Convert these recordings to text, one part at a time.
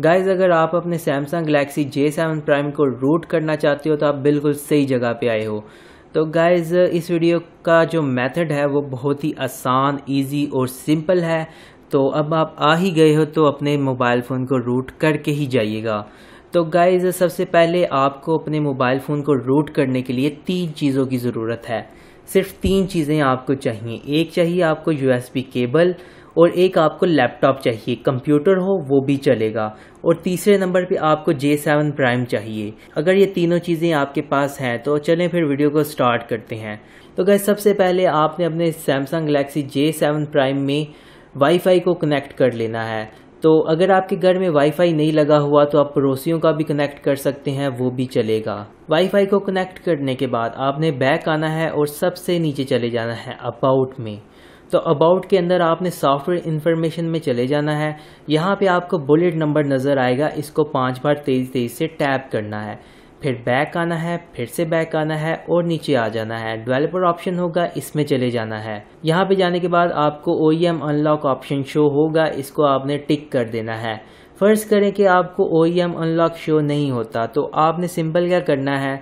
guys अगर आप अपने Samsung Galaxy J seven prime को रूट करना चाहते हो तो आप बिल्कुल सही जगह पे आए हो तो गाइज़ इस वीडियो का जो मेथड है वो बहुत ही आसान इजी और सिंपल है तो अब आप आ ही गए हो तो अपने मोबाइल फ़ोन को रूट करके ही जाइएगा तो गाइज़ सबसे पहले आपको अपने मोबाइल फ़ोन को रूट करने के लिए तीन चीज़ों की ज़रूरत है सिर्फ तीन चीज़ें आपको चाहिए एक चाहिए आपको यू केबल और एक आपको लैपटॉप चाहिए कंप्यूटर हो वो भी चलेगा और तीसरे नंबर पे आपको जे सेवन प्राइम चाहिए अगर ये तीनों चीज़ें आपके पास हैं तो चलें फिर वीडियो को स्टार्ट करते हैं तो गए सबसे पहले आपने अपने Samsung Galaxy J seven prime में वाईफाई को कनेक्ट कर लेना है तो अगर आपके घर में वाईफाई नहीं लगा हुआ तो आप पड़ोसियों का भी कनेक्ट कर सकते हैं वो भी चलेगा वाईफाई को कनेक्ट करने के बाद आपने बैक आना है और सबसे नीचे चले जाना है अबाउट में तो अबाउट के अंदर आपने सॉफ्टवेयर इन्फॉर्मेशन में चले जाना है यहाँ पे आपको बुलेट नंबर नज़र आएगा इसको पाँच बार तेज़ तेज़ से टैप करना है फिर बैक आना है फिर से बैक आना है और नीचे आ जाना है डेवलपर ऑप्शन होगा इसमें चले जाना है यहाँ पे जाने के बाद आपको ओ अनलॉक ऑप्शन शो होगा इसको आपने टिक कर देना है फ़र्ज़ करें कि आपको ओ अनलॉक शो नहीं होता तो आपने सिंपल क्या करना है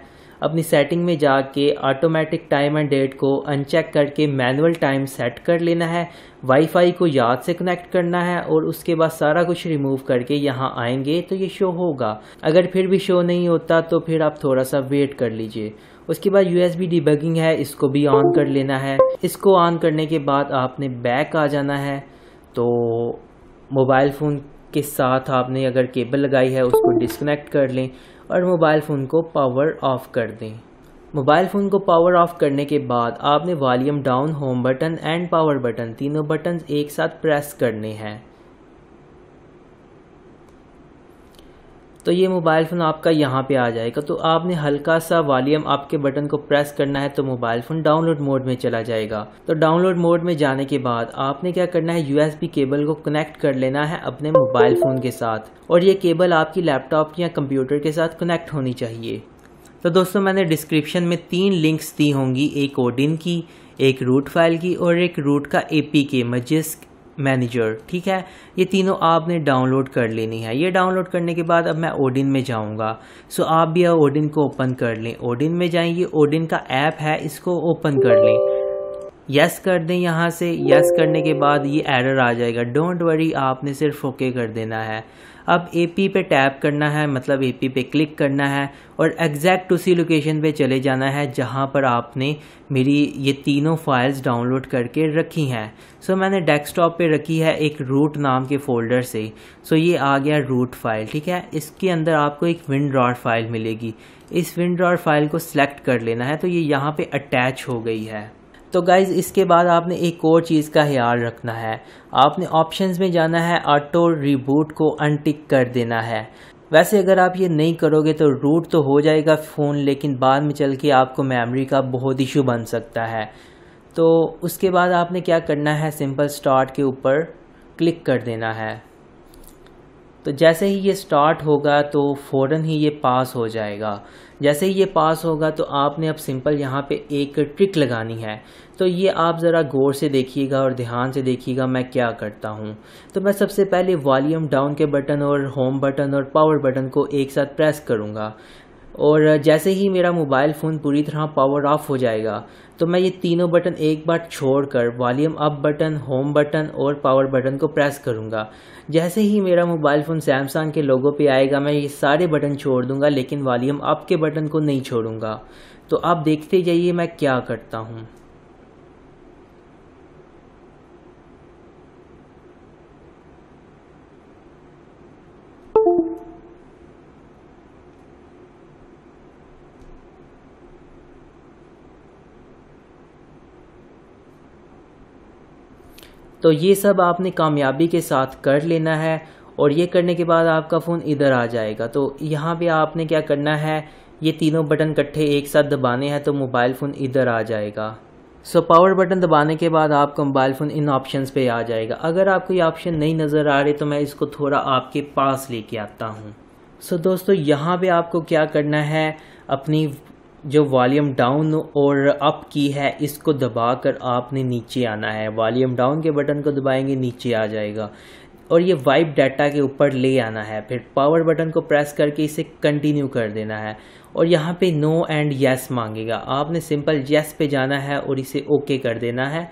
अपनी सेटिंग में जाके ऑटोमेटिक टाइम एंड डेट को अनचेक करके मैनुअल टाइम सेट कर लेना है वाईफाई को याद से कनेक्ट करना है और उसके बाद सारा कुछ रिमूव करके यहाँ आएंगे तो ये शो होगा अगर फिर भी शो नहीं होता तो फिर आप थोड़ा सा वेट कर लीजिए उसके बाद यू एस डिबगिंग है इसको भी ऑन कर लेना है इसको ऑन करने के बाद आपने बैक आ जाना है तो मोबाइल फ़ोन के साथ आपने अगर केबल लगाई है उसको डिसकनेक्ट कर लें और मोबाइल फ़ोन को पावर ऑफ़ कर दें मोबाइल फ़ोन को पावर ऑफ़ करने के बाद आपने volume down home button and power button तीनों बटन एक साथ प्रेस करने हैं तो ये मोबाइल फ़ोन आपका यहाँ पे आ जाएगा तो आपने हल्का सा वॉल्यूम आपके बटन को प्रेस करना है तो मोबाइल फ़ोन डाउनलोड मोड में चला जाएगा तो डाउनलोड मोड में जाने के बाद आपने क्या करना है यू केबल को कनेक्ट कर लेना है अपने मोबाइल फ़ोन के साथ और ये केबल आपकी लैपटॉप या कंप्यूटर के साथ कनेक्ट होनी चाहिए तो दोस्तों मैंने डिस्क्रिप्शन में तीन लिंक्स दी होंगी एक ओडिन की एक रूट फाइल की और एक रूट का ए पी के मजिस्क मैनेजर ठीक है ये तीनों आपने डाउनलोड कर लेनी है ये डाउनलोड करने के बाद अब मैं ओडिन में जाऊंगा सो आप भी ओडिन को ओपन कर लें ओडिन में जाएं ये ओडिन का ऐप है इसको ओपन कर लें यस कर दें यहाँ से यस करने के बाद ये एरर आ जाएगा डोंट वरी आपने सिर्फ ओके कर देना है अब ए पी पे टैप करना है मतलब ए पी पे क्लिक करना है और एग्जैक्ट उसी लोकेशन पे चले जाना है जहाँ पर आपने मेरी ये तीनों फाइल्स डाउनलोड करके रखी हैं सो so, मैंने डेस्कटॉप पे रखी है एक रूट नाम के फोल्डर से सो so, ये आ गया रूट फाइल ठीक है इसके अंदर आपको एक विंड रॉड फाइल मिलेगी इस विंड ड्रॉड फाइल को सिलेक्ट कर लेना है तो ये यहाँ पर अटैच हो गई है तो गाइज़ इसके बाद आपने एक और चीज़ का ख्याल रखना है आपने ऑप्शंस में जाना है ऑटो रिबूट को अनटिक कर देना है वैसे अगर आप ये नहीं करोगे तो रूट तो हो जाएगा फ़ोन लेकिन बाद में चल के आपको मेमोरी का बहुत इशू बन सकता है तो उसके बाद आपने क्या करना है सिंपल स्टार्ट के ऊपर क्लिक कर देना है तो जैसे ही ये स्टार्ट होगा तो फ़ौर ही ये पास हो जाएगा जैसे ही ये पास होगा तो आपने अब सिंपल यहाँ पे एक ट्रिक लगानी है तो ये आप ज़रा गौर से देखिएगा और ध्यान से देखिएगा मैं क्या करता हूँ तो मैं सबसे पहले वॉल्यूम डाउन के बटन और होम बटन और पावर बटन को एक साथ प्रेस करूँगा और जैसे ही मेरा मोबाइल फ़ोन पूरी तरह पावर ऑफ हो जाएगा तो मैं ये तीनों बटन एक बार छोड़कर volume up button home button और पावर बटन को प्रेस करूँगा जैसे ही मेरा मोबाइल फ़ोन सैमसंग के लोगों पे आएगा मैं ये सारे बटन छोड़ दूँगा लेकिन वॉल्यूम अप के बटन को नहीं छोड़ूंगा तो आप देखते जाइए मैं क्या करता हूँ तो ये सब आपने कामयाबी के साथ कर लेना है और ये करने के बाद आपका फ़ोन इधर आ जाएगा तो यहाँ पे आपने क्या करना है ये तीनों बटन इकट्ठे एक साथ दबाने हैं तो मोबाइल फ़ोन इधर आ जाएगा सो पावर बटन दबाने के बाद आपका मोबाइल फ़ोन इन ऑप्शंस पे आ जाएगा अगर आपको ये ऑप्शन नहीं नज़र आ रहे तो मैं इसको थोड़ा आपके पास लेके आता हूँ सो so, दोस्तों यहाँ पे आपको क्या करना है अपनी जो वॉल्यूम डाउन और अप की है इसको दबाकर आपने नीचे आना है वॉल्यूम डाउन के बटन को दबाएंगे नीचे आ जाएगा और ये वाइप डाटा के ऊपर ले आना है फिर पावर बटन को प्रेस करके इसे कंटिन्यू कर देना है और यहाँ पे नो एंड यस मांगेगा आपने सिंपल यस पे जाना है और इसे ओके कर देना है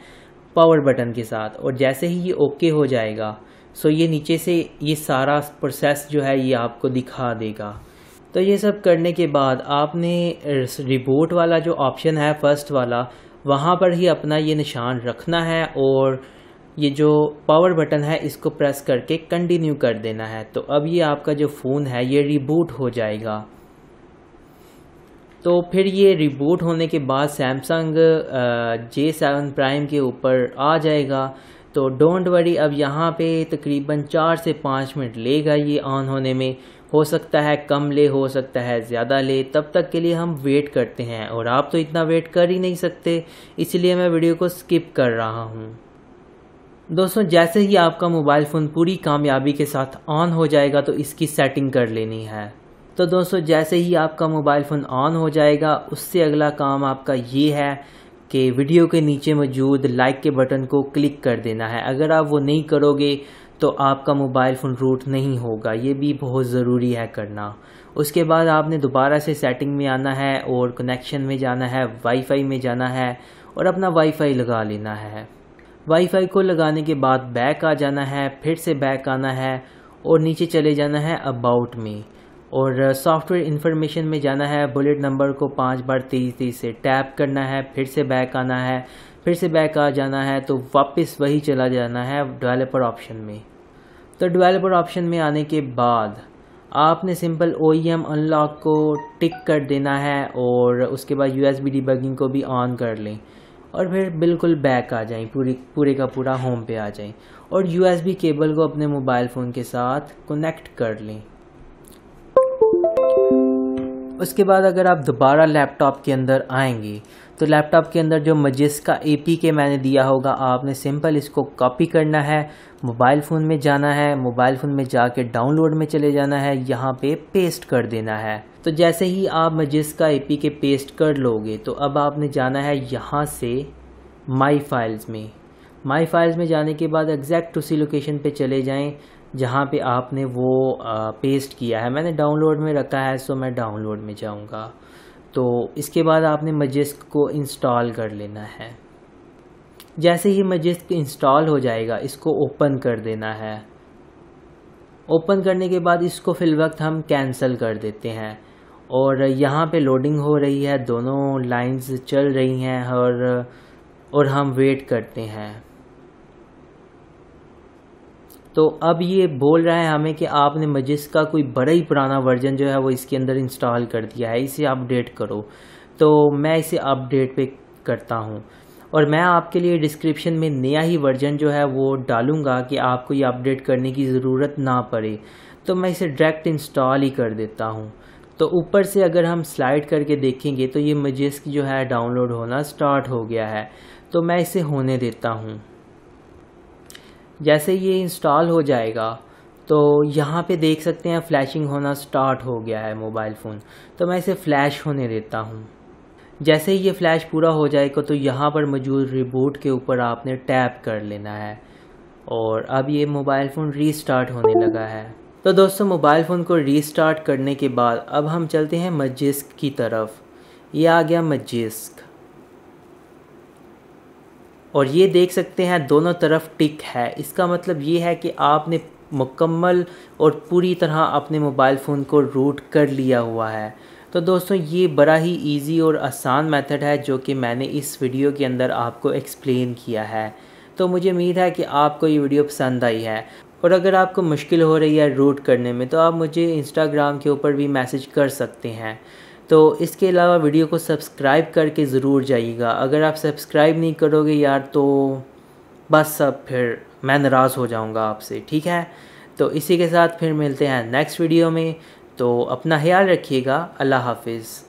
पावर बटन के साथ और जैसे ही ये ओके हो जाएगा सो ये नीचे से ये सारा प्रोसेस जो है ये आपको दिखा देगा तो ये सब करने के बाद आपने रिपोर्ट वाला जो ऑप्शन है फर्स्ट वाला वहाँ पर ही अपना ये निशान रखना है और ये जो पावर बटन है इसको प्रेस करके कंटिन्यू कर देना है तो अब ये आपका जो फ़ोन है ये रिबूट हो जाएगा तो फिर ये रिबूट होने के बाद सैमसंग जे सेवन प्राइम के ऊपर आ जाएगा तो डोंट वरी अब यहाँ पे तकरीबन चार से पाँच मिनट लेगा ये ऑन होने में हो सकता है कम ले हो सकता है ज़्यादा ले तब तक के लिए हम वेट करते हैं और आप तो इतना वेट कर ही नहीं सकते इसलिए मैं वीडियो को स्किप कर रहा हूँ दोस्तों जैसे ही आपका मोबाइल फ़ोन पूरी कामयाबी के साथ ऑन हो जाएगा तो इसकी सेटिंग कर लेनी है तो दोस्तों जैसे ही आपका मोबाइल फ़ोन ऑन हो जाएगा उससे अगला काम आपका ये है कि वीडियो के नीचे मौजूद लाइक के बटन को क्लिक कर देना है अगर आप वो नहीं करोगे तो आपका मोबाइल फ़ोन रूट नहीं होगा ये भी बहुत ज़रूरी है करना उसके बाद आपने दोबारा से सेटिंग में आना है और कनेक्शन में जाना है वाईफाई में जाना है और अपना वाईफाई लगा लेना है वाईफाई को लगाने के बाद बैक आ जाना है फिर से बैक आना है और नीचे चले जाना है अबाउट में और सॉफ्टवेयर इन्फॉर्मेशन में जाना है बुलेट नंबर को पाँच बार तेज़ तेज़ से टैप करना है फिर से बैक आना है फिर से बैक आ जाना है तो वापस वही चला जाना है डेवलपर ऑप्शन में तो डेवलपर ऑप्शन में आने के बाद आपने सिंपल ओ अनलॉक को टिक कर देना है और उसके बाद यू एस बगिंग को भी ऑन कर लें और फिर बिल्कुल बैक आ जाएं पूरी पूरे का पूरा होम पे आ जाएं और यू केबल को अपने मोबाइल फ़ोन के साथ कनेक्ट कर लें उसके बाद अगर आप दोबारा लैपटॉप के अंदर आएंगे तो लैपटॉप के अंदर जो का ए पी के मैंने दिया होगा आपने सिंपल इसको कॉपी करना है मोबाइल फ़ोन में जाना है मोबाइल फ़ोन में जाके डाउनलोड में चले जाना है यहाँ पे पेस्ट कर देना है तो जैसे ही आप का ए पी के पेस्ट कर लोगे तो अब आपने जाना है यहाँ से माई फाइल्स में माई फाइल्स में जाने के बाद एग्जैक्ट उसी लोकेशन पर चले जाएँ जहाँ पे आपने वो पेस्ट किया है मैंने डाउनलोड में रखा है सो मैं डाउनलोड में जाऊँगा तो इसके बाद आपने मजिस्क को इंस्टॉल कर लेना है जैसे ही मजिस्क इंस्टॉल हो जाएगा इसको ओपन कर देना है ओपन करने के बाद इसको फिल वक्त हम कैंसिल कर देते हैं और यहाँ पे लोडिंग हो रही है दोनों लाइंस चल रही हैं और और हम वेट करते हैं तो अब ये बोल रहा है हमें कि आपने मजिस का कोई बड़ा ही पुराना वर्जन जो है वो इसके अंदर इंस्टॉल कर दिया है इसे अपडेट करो तो मैं इसे अपडेट पे करता हूँ और मैं आपके लिए डिस्क्रिप्शन में नया ही वर्जन जो है वो डालूँगा कि आपको ये अपडेट करने की ज़रूरत ना पड़े तो मैं इसे डायरेक्ट इंस्टॉल ही कर देता हूँ तो ऊपर से अगर हम स्लाइड करके देखेंगे तो ये मजिस्क जो है डाउनलोड होना स्टार्ट हो गया है तो मैं इसे होने देता हूँ जैसे ये इंस्टॉल हो जाएगा तो यहाँ पे देख सकते हैं फ्लैशिंग होना स्टार्ट हो गया है मोबाइल फ़ोन तो मैं इसे फ्लैश होने देता हूँ जैसे ही ये फ्लैश पूरा हो जाएगा तो यहाँ पर मौजूद रिबूट के ऊपर आपने टैप कर लेना है और अब ये मोबाइल फ़ोन रीस्टार्ट होने लगा है तो दोस्तों मोबाइल फ़ोन को रीस्टार्ट करने के बाद अब हम चलते हैं मजिस्क की तरफ ये आ गया मजिस्क और ये देख सकते हैं दोनों तरफ टिक है इसका मतलब ये है कि आपने मुकम्मल और पूरी तरह अपने मोबाइल फ़ोन को रूट कर लिया हुआ है तो दोस्तों ये बड़ा ही इजी और आसान मेथड है जो कि मैंने इस वीडियो के अंदर आपको एक्सप्लेन किया है तो मुझे उम्मीद है कि आपको ये वीडियो पसंद आई है और अगर आपको मुश्किल हो रही है रूट करने में तो आप मुझे इंस्टाग्राम के ऊपर भी मैसेज कर सकते हैं तो इसके अलावा वीडियो को सब्सक्राइब करके ज़रूर जाइएगा अगर आप सब्सक्राइब नहीं करोगे यार तो बस अब फिर मैं नाराज़ हो जाऊँगा आपसे ठीक है तो इसी के साथ फिर मिलते हैं नेक्स्ट वीडियो में तो अपना ख्याल रखिएगा अल्लाह हाफिज़